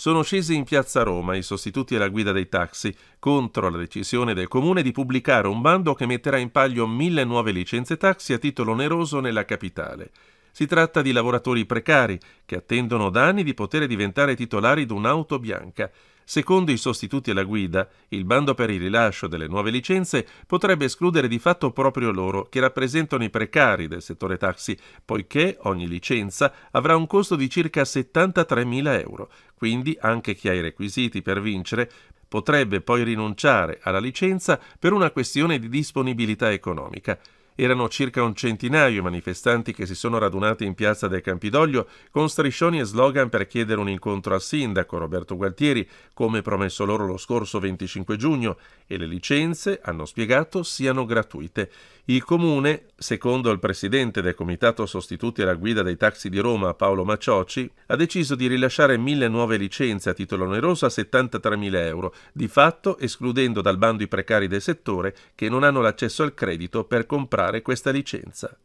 sono scesi in piazza Roma i sostituti alla guida dei taxi contro la decisione del comune di pubblicare un bando che metterà in palio mille nuove licenze taxi a titolo oneroso nella capitale. Si tratta di lavoratori precari che attendono da anni di poter diventare titolari di un'auto bianca. Secondo i sostituti alla guida, il bando per il rilascio delle nuove licenze potrebbe escludere di fatto proprio loro, che rappresentano i precari del settore taxi, poiché ogni licenza avrà un costo di circa 73.000 euro, quindi anche chi ha i requisiti per vincere potrebbe poi rinunciare alla licenza per una questione di disponibilità economica. Erano circa un centinaio i manifestanti che si sono radunati in piazza del Campidoglio con striscioni e slogan per chiedere un incontro al sindaco Roberto Gualtieri, come promesso loro lo scorso 25 giugno, e le licenze, hanno spiegato, siano gratuite. Il comune, secondo il presidente del comitato sostituti alla guida dei taxi di Roma, Paolo Macioci, ha deciso di rilasciare mille nuove licenze a titolo oneroso a 73.000 euro, di fatto escludendo dal bando i precari del settore che non hanno l'accesso al credito per comprare usare questa licenza.